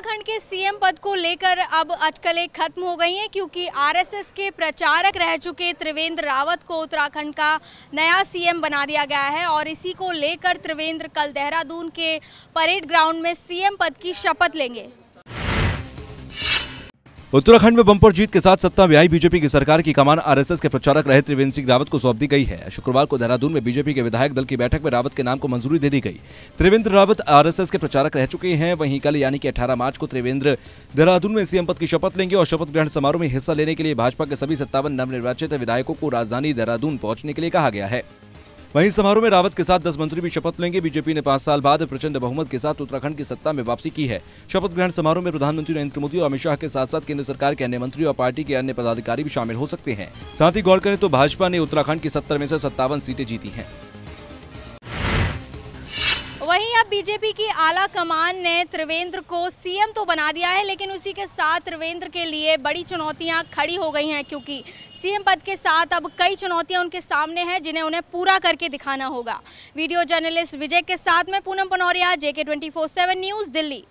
उत्तराखंड के सीएम पद को लेकर अब अटकलें खत्म हो गई हैं क्योंकि आरएसएस के प्रचारक रह चुके त्रिवेंद्र रावत को उत्तराखंड का नया सीएम बना दिया गया है और इसी को लेकर त्रिवेंद्र कल देहरादून के परेड ग्राउंड में सीएम पद की शपथ लेंगे उत्तराखंड में बम्पर जीत के साथ सत्ता में आई बीजेपी की सरकार की कमान आरएसएस के प्रचारक रहे त्रिवेंद्र सिंह रावत को सौंप दी गई है शुक्रवार को देहरादून में बीजेपी के विधायक दल की बैठक में रावत के नाम को मंजूरी दे दी गई त्रिवेंद्र रावत आरएसएस के प्रचारक रह चुके हैं वहीं कल यानी कि 18 मार्च को त्रिवेंद्र देहरादून में सीएम पद की शपथ लेंगे और शपथ ग्रहण समारोह में हिस्सा लेने के लिए भाजपा के सभी सत्तावन नवनिर्वाचित विधायकों को राजधानी देहरादून पहुंचने के लिए कहा गया है वहीं समारोह में रावत के साथ दस मंत्री भी शपथ लेंगे बीजेपी ने पांच साल बाद प्रचंड बहुमत के साथ उत्तराखंड की सत्ता में वापसी की है शपथ ग्रहण समारोह में प्रधानमंत्री नरेंद्र मोदी और अमित शाह के साथ साथ केंद्र सरकार के अन्य मंत्री और पार्टी के अन्य पदाधिकारी भी शामिल हो सकते हैं साथ ही गौर करें तो भाजपा ने उत्तराखंड की सत्तर में ऐसी सत्तावन सीटें जीती है वहीं अब बीजेपी की आला कमान ने त्रिवेंद्र को सीएम तो बना दिया है लेकिन उसी के साथ त्रिवेंद्र के लिए बड़ी चुनौतियां खड़ी हो गई हैं क्योंकि सीएम पद के साथ अब कई चुनौतियां उनके सामने हैं जिन्हें उन्हें पूरा करके दिखाना होगा वीडियो जर्नलिस्ट विजय के साथ में Poonam Panoria JK twenty news Delhi